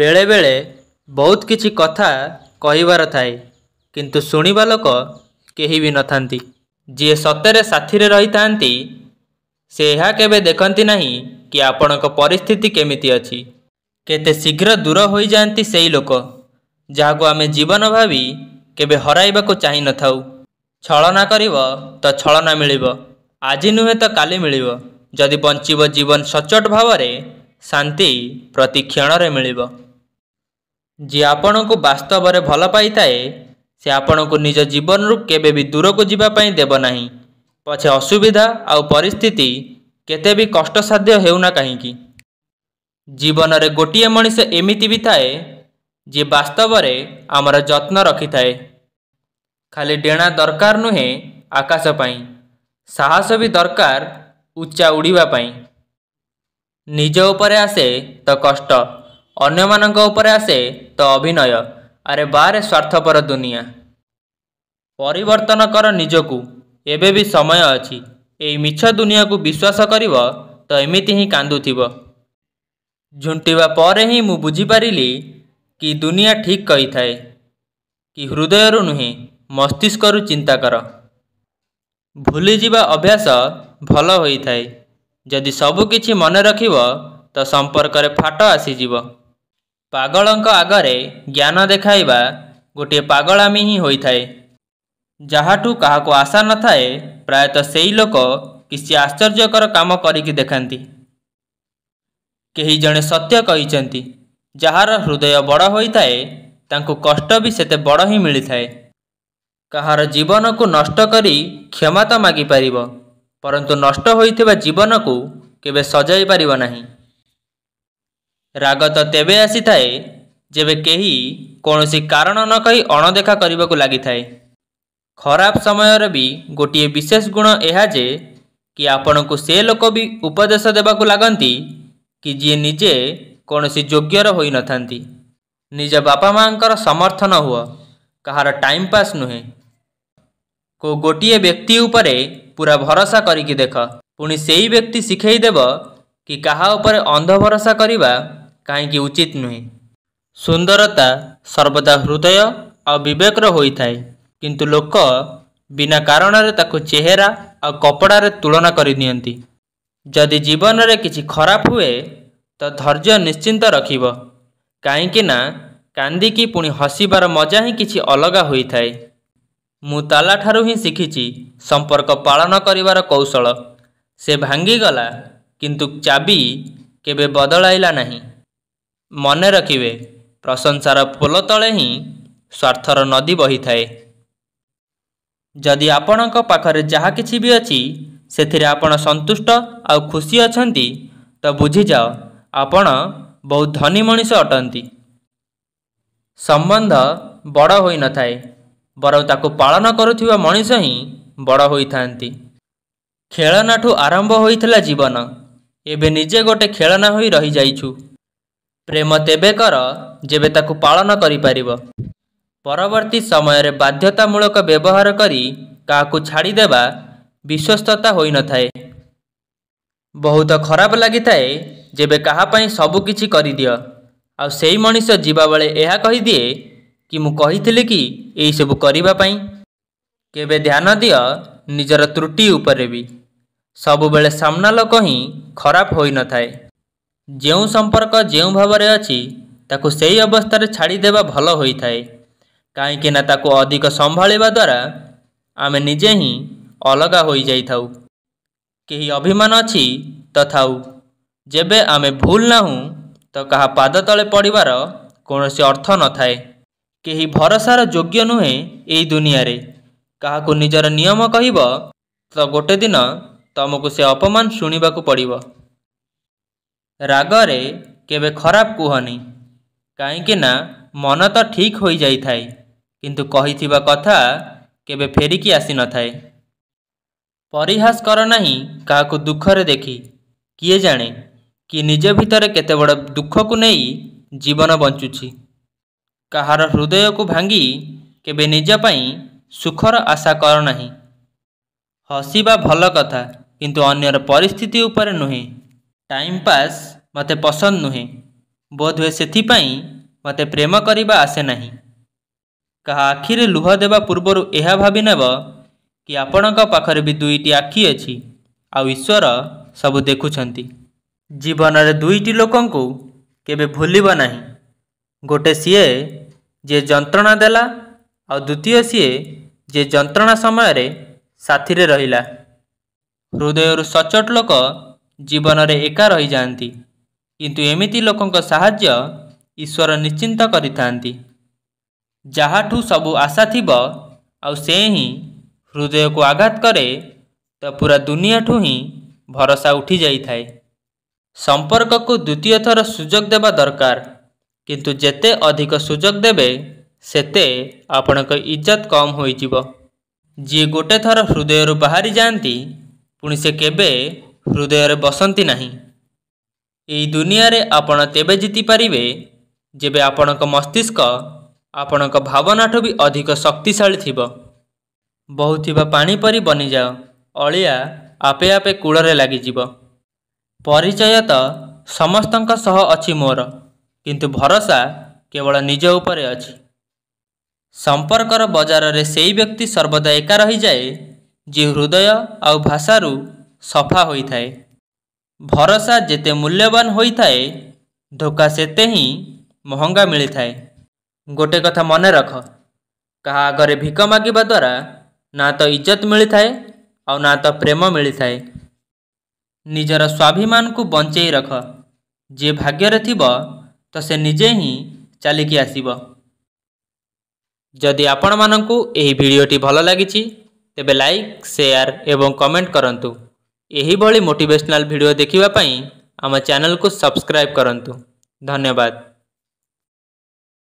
ବେଳେବେଳେ ବହୁତ କିଛି କଥା କହିବାର ଥାଏ କିନ୍ତୁ ଶୁଣିବା ଲୋକ କେହି ବି ନଥାନ୍ତି ଯିଏ ସତରେ ସାଥିରେ ରହିଥାନ୍ତି ସେ ଏହା କେବେ ଦେଖନ୍ତି ନାହିଁ କି ଆପଣଙ୍କ ପରିସ୍ଥିତି କେମିତି ଅଛି କେତେ ଶୀଘ୍ର ଦୂର ହୋଇଯାଆନ୍ତି ସେଇ ଲୋକ ଯାହାକୁ ଆମେ ଜୀବନ ଭାବି କେବେ ହରାଇବାକୁ ଚାହିଁନଥାଉ ଛଳନା କରିବ ତ ଛଳନା ମିଳିବ ଆଜି ନୁହେଁ ତ କାଲି ମିଳିବ ଯଦି ବଞ୍ଚିବ ଜୀବନ ସଚ୍ଚୋଟ ଭାବରେ शान्ति प्रतिक्षण र मिलब जि आपणको बास्तवर भल निज जीवन के दरको जाना पछि असुविधा आउस्थिति केतेबी कष्टसाध्यौना काहीँक जीवन र गोटिए मनिस एमि थाए जि बास्तवर आमर जत्न रखिथाए खाली डेणा दरकार नुहे साहस साहसबी दरकार उच्चा उड्वाई ନିଜ ଉପରେ ଆସେ ତ କଷ୍ଟ ଅନ୍ୟମାନଙ୍କ ଉପରେ ଆସେ ତ ଅଭିନୟ ଆରେ ବାରେ ସ୍ୱାର୍ଥପର ଦୁନିଆ ପରିବର୍ତ୍ତନ କର ନିଜକୁ ଏବେ ବି ସମୟ ଅଛି ଏଇ ମିଛ ଦୁନିଆକୁ ବିଶ୍ୱାସ କରିବ ତ ଏମିତି ହିଁ କାନ୍ଦୁଥିବ ଝୁଣ୍ଟିବା ପରେ ହିଁ ମୁଁ ବୁଝିପାରିଲି କି ଦୁନିଆ ଠିକ୍ କହିଥାଏ କି ହୃଦୟରୁ ନୁହେଁ ମସ୍ତିଷ୍କରୁ ଚିନ୍ତା କର ଭୁଲିଯିବା ଅଭ୍ୟାସ ଭଲ ହୋଇଥାଏ ଯଦି ସବୁକିଛି ମନେ ରଖିବ ତ ସମ୍ପର୍କରେ ଫାଟ ଆସିଯିବ ପାଗଳଙ୍କ ଆଗରେ ଜ୍ଞାନ ଦେଖାଇବା ଗୋଟିଏ ପାଗଳାମୀ ହିଁ ହୋଇଥାଏ ଯାହାଠୁ କାହାକୁ ଆଶା ନଥାଏ ପ୍ରାୟତଃ ସେଇ ଲୋକ କିଛି ଆଶ୍ଚର୍ଯ୍ୟକର କାମ କରିକି ଦେଖାନ୍ତି କେହି ଜଣେ ସତ୍ୟ କହିଛନ୍ତି ଯାହାର ହୃଦୟ ବଡ଼ ହୋଇଥାଏ ତାଙ୍କୁ କଷ୍ଟ ବି ସେତେ ବଡ଼ ହିଁ ମିଳିଥାଏ କାହାର ଜୀବନକୁ ନଷ୍ଟ କରି କ୍ଷମା ତ ମାଗିପାରିବ ପରନ୍ତୁ ନଷ୍ଟ ହୋଇଥିବା ଜୀବନକୁ କେବେ ସଜାଇ ପାରିବ ନାହିଁ ରାଗ ତ ତେବେ ଆସିଥାଏ ଯେବେ କେହି କୌଣସି କାରଣ ନ କହି ଅଣଦେଖା କରିବାକୁ ଲାଗିଥାଏ ଖରାପ ସମୟରେ ବି ଗୋଟିଏ ବିଶେଷ ଗୁଣ ଏହା ଯେ କି ଆପଣଙ୍କୁ ସେ ଲୋକ ବି ଉପଦେଶ ଦେବାକୁ ଲାଗନ୍ତି କି ଯିଏ ନିଜେ କୌଣସି ଯୋଗ୍ୟର ହୋଇନଥାନ୍ତି ନିଜ ବାପା ମାଆଙ୍କର ସମର୍ଥନ ହୁଅ କାହାର ଟାଇମ୍ ପାସ୍ ନୁହେଁ କେଉଁ ଗୋଟିଏ ବ୍ୟକ୍ତି ଉପରେ ପୁରା ଭରସା କରିକି ଦେଖ ପୁଣି ସେହି ବ୍ୟକ୍ତି ଶିଖେଇଦେବ କି କାହା ଉପରେ ଅନ୍ଧ ଭରସା କରିବା କାହିଁକି ଉଚିତ ନୁହେଁ ସୁନ୍ଦରତା ସର୍ବଦା ହୃଦୟ ଆଉ ବିବେକର ହୋଇଥାଏ କିନ୍ତୁ ଲୋକ ବିନା କାରଣରେ ତାକୁ ଚେହେରା ଆଉ କପଡ଼ାରେ ତୁଳନା କରିନିଅନ୍ତି ଯଦି ଜୀବନରେ କିଛି ଖରାପ ହୁଏ ତ ଧୈର୍ଯ୍ୟ ନିଶ୍ଚିନ୍ତ ରଖିବ କାହିଁକିନା କାନ୍ଦିକି ପୁଣି ହସିବାର ମଜା ହିଁ କିଛି ଅଲଗା ହୋଇଥାଏ ମୁଁ ତାଲାଠାରୁ ହିଁ ଶିଖିଛି ସମ୍ପର୍କ ପାଳନ କରିବାର କୌଶଳ ସେ ଭାଙ୍ଗିଗଲା କିନ୍ତୁ ଚାବି କେବେ ବଦଳାଇଲା ନାହିଁ ମନେ ରଖିବେ ପ୍ରଶଂସାର ପୋଲ ତଳେ ହିଁ ସ୍ୱାର୍ଥର ନଦୀ ବହିଥାଏ ଯଦି ଆପଣଙ୍କ ପାଖରେ ଯାହା କିଛି ବି ଅଛି ସେଥିରେ ଆପଣ ସନ୍ତୁଷ୍ଟ ଆଉ ଖୁସି ଅଛନ୍ତି ତ ବୁଝିଯାଅ ଆପଣ ବହୁତ ଧନୀ ମଣିଷ ଅଟନ୍ତି ସମ୍ବନ୍ଧ ବଡ଼ ହୋଇନଥାଏ ବରଂ ତାକୁ ପାଳନ କରୁଥିବା ମଣିଷ ହିଁ ବଡ଼ ହୋଇଥାନ୍ତି ଖେଳନାଠୁ ଆରମ୍ଭ ହୋଇଥିଲା ଜୀବନ ଏବେ ନିଜେ ଗୋଟେ ଖେଳନା ହୋଇ ରହିଯାଇଛୁ ପ୍ରେମ ତେବେ କର ଯେବେ ତାକୁ ପାଳନ କରିପାରିବ ପରବର୍ତ୍ତୀ ସମୟରେ ବାଧ୍ୟତାମୂଳକ ବ୍ୟବହାର କରି କାହାକୁ ଛାଡ଼ିଦେବା ବିଶ୍ୱସ୍ତତା ହୋଇନଥାଏ ବହୁତ ଖରାପ ଲାଗିଥାଏ ଯେବେ କାହା ପାଇଁ ସବୁକିଛି କରିଦିଅ ଆଉ ସେଇ ମଣିଷ ଯିବାବେଳେ ଏହା କହିଦିଏ କି ମୁଁ କହିଥିଲି କି ଏହିସବୁ କରିବା ପାଇଁ କେବେ ଧ୍ୟାନ ଦିଅ ନିଜର ତ୍ରୁଟି ଉପରେ ବି ସବୁବେଳେ ସାମ୍ନା ଲୋକ ହିଁ ଖରାପ ହୋଇନଥାଏ ଯେଉଁ ସମ୍ପର୍କ ଯେଉଁ ଭାବରେ ଅଛି ତାକୁ ସେହି ଅବସ୍ଥାରେ ଛାଡ଼ିଦେବା ଭଲ ହୋଇଥାଏ କାହିଁକି ନା ତାକୁ ଅଧିକ ସମ୍ଭାଳିବା ଦ୍ୱାରା ଆମେ ନିଜେ ହିଁ ଅଲଗା ହୋଇଯାଇଥାଉ କେହି ଅଭିମାନ ଅଛି ତ ଥାଉ ଯେବେ ଆମେ ଭୁଲ ନାହୁଁ ତ କାହା ପାଦ ତଳେ ପଡ଼ିବାର କୌଣସି ଅର୍ଥ ନଥାଏ କେହି ଭରସାର ଯୋଗ୍ୟ ନୁହେଁ ଏଇ ଦୁନିଆରେ କାହାକୁ ନିଜର ନିୟମ କହିବ ତ ଗୋଟେ ଦିନ ତମକୁ ସେ ଅପମାନ ଶୁଣିବାକୁ ପଡ଼ିବ ରାଗରେ କେବେ ଖରାପ କୁହନି କାହିଁକି ନା ମନ ତ ଠିକ୍ ହୋଇଯାଇଥାଏ କିନ୍ତୁ କହିଥିବା କଥା କେବେ ଫେରିକି ଆସିନଥାଏ ପରିହାସ କର ନାହିଁ କାହାକୁ ଦୁଃଖରେ ଦେଖି କିଏ ଜାଣେ କି ନିଜ ଭିତରେ କେତେ ବଡ଼ ଦୁଃଖକୁ ନେଇ ଜୀବନ ବଞ୍ଚୁଛି कार हृदयको भाँगि केजपाई सुखर आशा गरसि भन्नु अन्य परिस्थिति उप नुहेँ टाइम पास मते पसन्द नुहेँ बोधवेसप मते प्रेमको आसे नाहिँ कहा आखिर लुह देव पूर्व यहाँ भाव नब कि आपणको पाखर दुईटी आखि अझ आउ ईश्वर सबु देखु जीवन र दुईटी लोकको के भुल नाहिँ गोटे सिए ଯିଏ ଯନ୍ତ୍ରଣା ଦେଲା ଆଉ ଦ୍ୱିତୀୟ ସିଏ ଯିଏ ଯନ୍ତ୍ରଣା ସମୟରେ ସାଥିରେ ରହିଲା ହୃଦୟରୁ ସଚ୍ଚୋଟ ଲୋକ ଜୀବନରେ ଏକା ରହିଯାଆନ୍ତି କିନ୍ତୁ ଏମିତି ଲୋକଙ୍କ ସାହାଯ୍ୟ ଈଶ୍ୱର ନିଶ୍ଚିନ୍ତ କରିଥାନ୍ତି ଯାହାଠୁ ସବୁ ଆଶା ଥିବ ଆଉ ସେ ହିଁ ହୃଦୟକୁ ଆଘାତ କରେ ତ ପୁରା ଦୁନିଆଠୁ ହିଁ ଭରସା ଉଠିଯାଇଥାଏ ସମ୍ପର୍କକୁ ଦ୍ୱିତୀୟ ଥର ସୁଯୋଗ ଦେବା ଦରକାର किन जे अधिक सुझो देसे आपण्ड इज्जत कम्ज जि गेथर हृदयहरू बाहि जाँदा पछिसे के बसिना दुनियाँले आपण तेबेर जिति पारे जब आपतिष्क आप भावना अधिक शक्तिशा थियो बहुत पा बनिजा अलिया आपे आपे कूले लागि परिचय त समस्त मोर କିନ୍ତୁ ଭରସା କେବଳ ନିଜ ଉପରେ ଅଛି ସମ୍ପର୍କର ବଜାରରେ ସେହି ବ୍ୟକ୍ତି ସର୍ବଦା ଏକା ରହିଯାଏ ଯିଏ ହୃଦୟ ଆଉ ଭାଷାରୁ ସଫା ହୋଇଥାଏ ଭରସା ଯେତେ ମୂଲ୍ୟବାନ ହୋଇଥାଏ ଧୋକା ସେତେ ହିଁ ମହଙ୍ଗା ମିଳିଥାଏ ଗୋଟେ କଥା ମନେ ରଖ କାହା ଆଗରେ ଭିକ ମାଗିବା ଦ୍ୱାରା ନା ତ ଇଜ୍ଜତ ମିଳିଥାଏ ଆଉ ନା ତ ପ୍ରେମ ମିଳିଥାଏ ନିଜର ସ୍ୱାଭିମାନକୁ ବଞ୍ଚେଇ ରଖ ଯିଏ ଭାଗ୍ୟରେ ଥିବ ତ ସେ ନିଜେ ହିଁ ଚାଲିକି ଆସିବ ଯଦି ଆପଣମାନଙ୍କୁ ଏହି ଭିଡ଼ିଓଟି ଭଲ ଲାଗିଛି ତେବେ ଲାଇକ୍ ସେୟାର ଏବଂ କମେଣ୍ଟ କରନ୍ତୁ ଏହିଭଳି ମୋଟିଭେସନାଲ୍ ଭିଡ଼ିଓ ଦେଖିବା ପାଇଁ ଆମ ଚ୍ୟାନେଲକୁ ସବସ୍କ୍ରାଇବ୍ କରନ୍ତୁ ଧନ୍ୟବାଦ